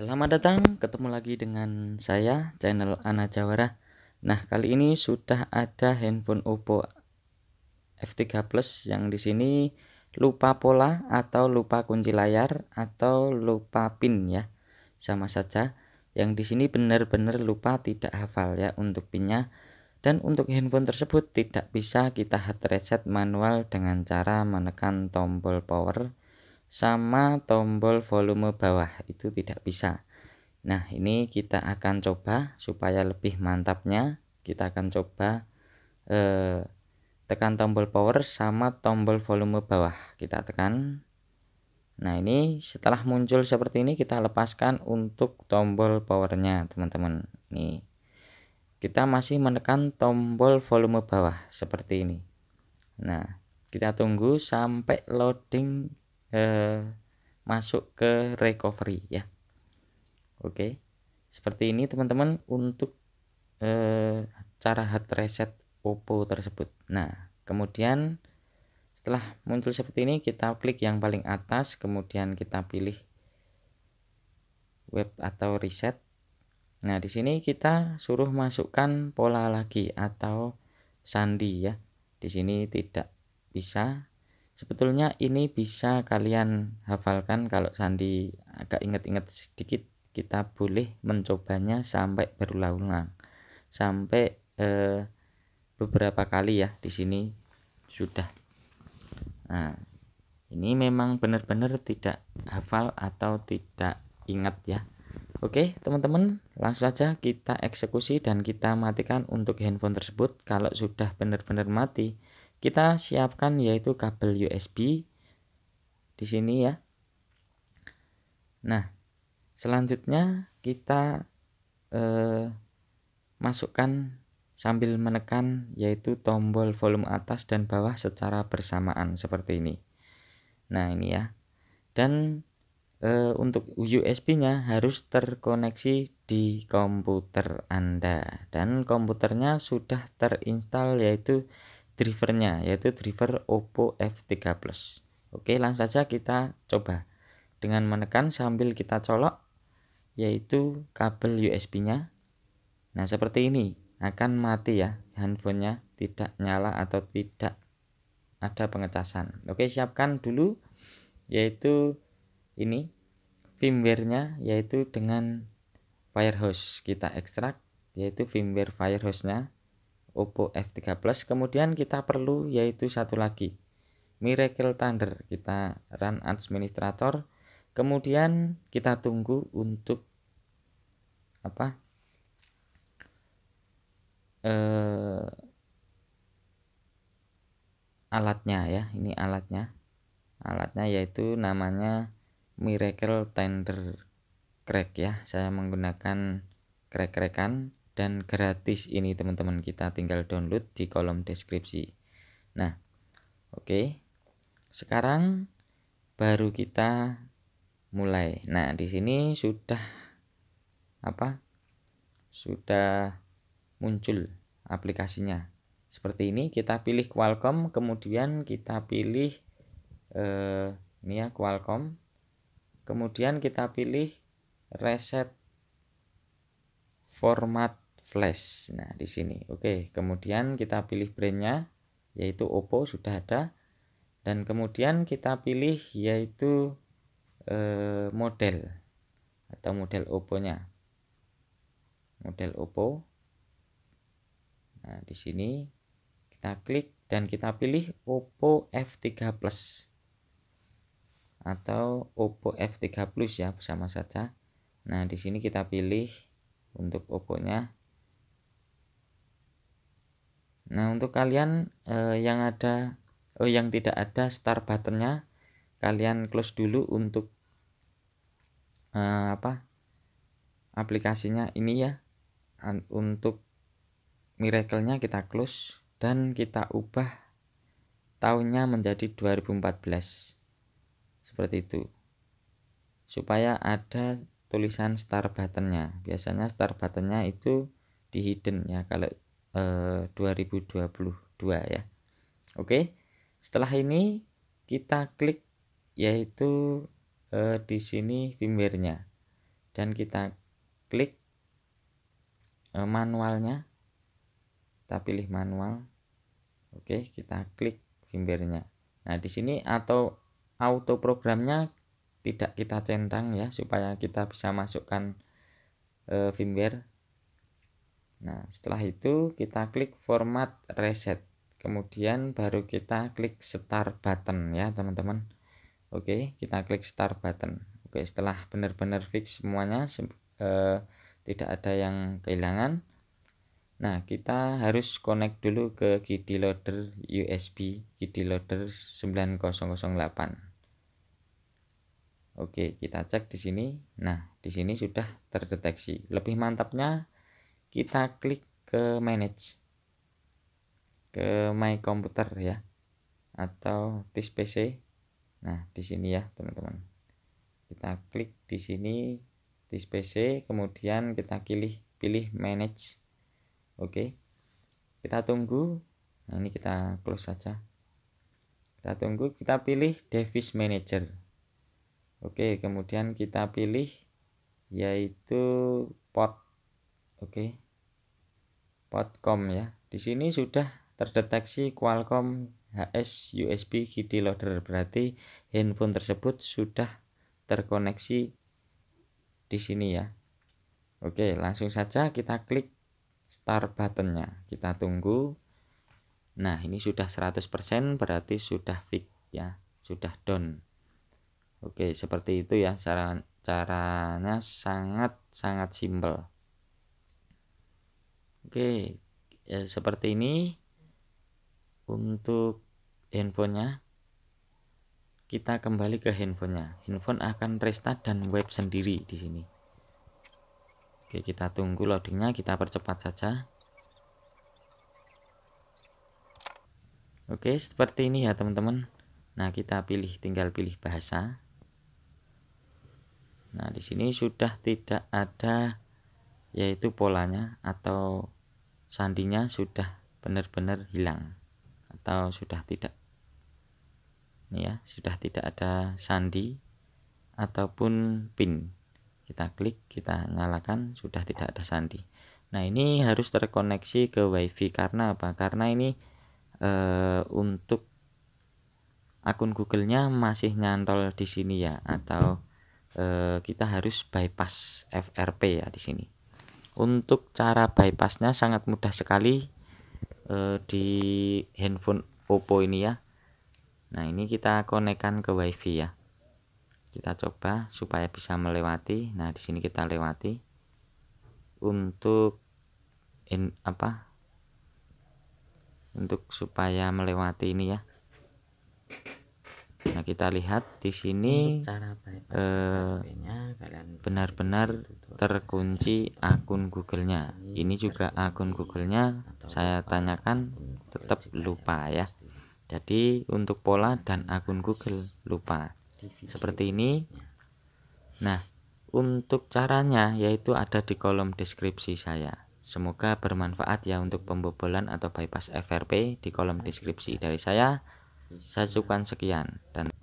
Selamat datang, ketemu lagi dengan saya, channel Ana Jawara. Nah, kali ini sudah ada handphone Oppo F3 Plus yang di sini lupa pola atau lupa kunci layar atau lupa pin ya. Sama saja. Yang di sini benar-benar lupa tidak hafal ya untuk pinnya dan untuk handphone tersebut tidak bisa kita hard reset manual dengan cara menekan tombol power sama tombol volume bawah itu tidak bisa nah ini kita akan coba supaya lebih mantapnya kita akan coba eh, tekan tombol power sama tombol volume bawah kita tekan Nah ini setelah muncul seperti ini kita lepaskan untuk tombol powernya teman-teman Nih kita masih menekan tombol volume bawah seperti ini Nah kita tunggu sampai loading eh, masuk ke recovery ya oke seperti ini teman-teman untuk eh, cara hard reset Oppo tersebut nah kemudian setelah muncul seperti ini kita klik yang paling atas kemudian kita pilih web atau reset Nah, di sini kita suruh masukkan pola lagi atau sandi ya. Di sini tidak bisa Sebetulnya ini bisa kalian hafalkan kalau sandi agak inget-inget sedikit kita boleh mencobanya sampai berulang-ulang sampai eh, beberapa kali ya di sini sudah. Nah, ini memang benar-benar tidak hafal atau tidak ingat ya. Oke, teman-teman, langsung saja kita eksekusi dan kita matikan untuk handphone tersebut. Kalau sudah benar-benar mati, kita siapkan yaitu kabel USB di sini ya. Nah, selanjutnya kita eh, masukkan sambil menekan yaitu tombol volume atas dan bawah secara bersamaan seperti ini. Nah, ini ya. Dan e, untuk USB-nya harus terkoneksi di komputer Anda dan komputernya sudah terinstal yaitu drivernya yaitu driver Oppo F3 Plus oke langsung saja kita coba dengan menekan sambil kita colok yaitu kabel USB nya nah seperti ini akan mati ya handphonenya tidak nyala atau tidak ada pengecasan oke siapkan dulu yaitu ini firmware-nya yaitu dengan firehose kita ekstrak yaitu firmware firehose-nya Oppo F3 Plus kemudian kita perlu yaitu satu lagi Miracle Thunder kita run administrator kemudian kita tunggu untuk apa eh, alatnya ya ini alatnya alatnya yaitu namanya Miracle Tender Crack ya saya menggunakan crack-crackan dan gratis ini teman-teman kita tinggal download di kolom deskripsi nah oke okay. sekarang baru kita mulai nah di sini sudah apa sudah muncul aplikasinya seperti ini kita pilih Qualcomm kemudian kita pilih eh, ini ya Qualcomm kemudian kita pilih reset format flash. Nah, di sini. Oke, kemudian kita pilih brandnya yaitu Oppo sudah ada dan kemudian kita pilih yaitu eh, model atau model Oppo-nya. Model Oppo. Nah, di sini kita klik dan kita pilih Oppo F3 Plus atau Oppo F3 Plus ya bersama saja. Nah, di sini kita pilih untuk Oppo-nya. Nah, untuk kalian eh, yang ada oh yang tidak ada start buttonnya kalian close dulu untuk eh, apa? aplikasinya ini ya. Untuk miracle-nya kita close dan kita ubah tahunnya menjadi 2014. Seperti itu. Supaya ada tulisan start buttonnya biasanya start buttonnya itu di hidden ya kalau eh, 2022 ya Oke setelah ini kita klik yaitu eh, di sini firmware-nya dan kita klik eh, manualnya kita pilih manual Oke kita klik firmware-nya nah di sini atau auto programnya tidak kita centang ya supaya kita bisa masukkan e, firmware nah setelah itu kita klik format reset kemudian baru kita klik start button ya teman-teman oke kita klik start button oke setelah benar-benar fix semuanya e, tidak ada yang kehilangan Nah, kita harus connect dulu ke GD loader USB GD loader 9008. Oke, kita cek di sini. Nah, di sini sudah terdeteksi. Lebih mantapnya kita klik ke manage. Ke my computer ya. Atau this PC. Nah, di sini ya, teman-teman. Kita klik di sini this PC, kemudian kita pilih pilih manage. Oke. Kita tunggu. Nah, ini kita close saja. Kita tunggu, kita pilih device manager. Oke, kemudian kita pilih yaitu pot. Oke. Potcom ya. Di sini sudah terdeteksi Qualcomm HS USB GD loader. Berarti handphone tersebut sudah terkoneksi di sini ya. Oke, langsung saja kita klik start buttonnya. Kita tunggu. Nah, ini sudah 100% berarti sudah fix ya, sudah done. Oke, seperti itu ya cara caranya sangat-sangat simpel. Oke, ya seperti ini untuk handphonenya. Kita kembali ke handphonenya. Handphone akan restart dan web sendiri di sini. Oke, kita tunggu loadingnya, kita percepat saja. Oke, seperti ini ya teman-teman. Nah, kita pilih tinggal pilih bahasa. Nah, di sini sudah tidak ada yaitu polanya atau sandinya sudah benar-benar hilang atau sudah tidak. Ini ya, sudah tidak ada sandi ataupun pin. Kita klik, kita nyalakan, sudah tidak ada sandi. Nah, ini harus terkoneksi ke WiFi karena apa? Karena ini e, untuk akun Google-nya masih nyantol di sini ya atau Eh, kita harus bypass FRP ya di sini. Untuk cara bypassnya sangat mudah sekali eh, di handphone Oppo ini ya. Nah ini kita konekkan ke WiFi ya. Kita coba supaya bisa melewati. Nah di sini kita lewati untuk in, apa? Untuk supaya melewati ini ya Nah, kita lihat di sini benar eh, benar-benar terkunci akun Google-nya. Ini juga akun Google-nya saya tanyakan tetap lupa ya. ya. Jadi untuk pola dan akun Google lupa. Seperti ini. Nah, untuk caranya yaitu ada di kolom deskripsi saya. Semoga bermanfaat ya untuk pembobolan atau bypass FRP di kolom deskripsi ya. dari saya. Saya sukan sekian dan